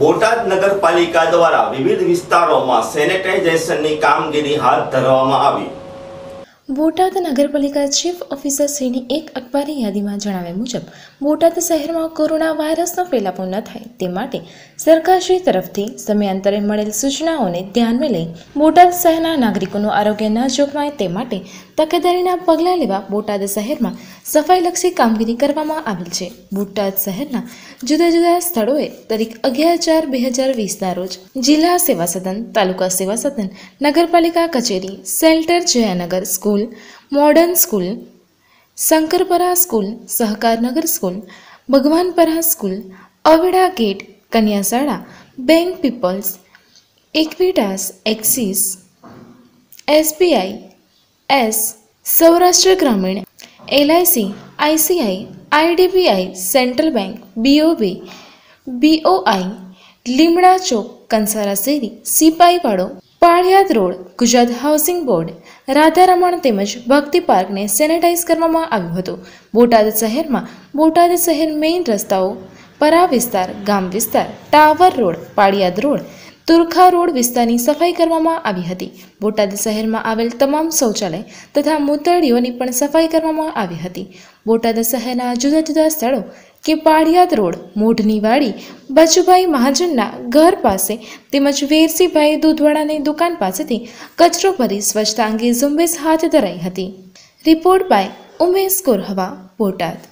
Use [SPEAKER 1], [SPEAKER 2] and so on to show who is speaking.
[SPEAKER 1] બોટાદ નગરપાલિકા દ્વારા વિવિધ વિસ્તારોમાં સેનેટાઇઝેશનની કામગીરી હાથ ધરવામાં આવી
[SPEAKER 2] બોટાદ નગરપાલિકા ચીફ ઓફિસર એક અખબારી યાદીમાં જણાવ્યા મુજબ બોટાદ શહેરમાં કોરોના વાયરસનો ફેલાવો ન થાય તે માટે સરકારશ્રી તરફથી સમયાંતરે મળેલ સૂચનાઓને ધ્યાનમાં લઈ બોટાદ શહેરના નાગરિકોનું આરોગ્ય ન જોખમાય તે માટે તકેદારીના પગલાં લેવા બોટાદ શહેરમાં સફાઈલક્ષી કામગીરી કરવામાં આવેલ છે બોટાદ શહેરના જુદા જુદા સ્થળોએ તારીખ અગિયાર ચાર બે હજાર વીસના રોજ જિલ્લા સેવા સદન તાલુકા સેવા સદન નગરપાલિકા કચેરી shelter Jayanagar school modern school Shankarpara school Sahakarnagar school Bhagwanpara school Aveda gate કન્યાશાળા bank peoples Equitas Axis SBI એસ Saurashtra Gramin LIC ICI IDBI central bank BOB BOI Limda chowk Kansara સેરી Sipaipado Paliyad road Gujarat housing board Radharaman તેમજ ભક્તિ પાર્કને સેનેટાઈઝ કરવામાં આવ્યું હતું બોટાદ શહેરમાં બોટાદ શહેર મેઇન રસ્તાઓ પરા વિસ્તાર ગામ વિસ્તાર tower road Paliyad road Turkha road વિસ્તારની સફાઈ કરવામાં આવી હતી બોટાદ શહેરમાં આવેલ તમામ શૌચાલય તથા મૂતળીઓની પણ સફાઈ કરવામાં આવી હતી બોટાદ શહેરના જુદા જુદા સ્થળો કે પાળિયાદ રોડ મોઢની વાડી બચુભાઈ મહાજનના ઘર પાસે તેમજ વેરસીભાઈ દૂધવાડાની દુકાન પાસેથી કચરો ભરી સ્વચ્છતા અંગે ઝુંબેશ હાથ ધરાઈ હતી રિપોર્ટ બાય ઉમેશ કોરહવા બોટાદ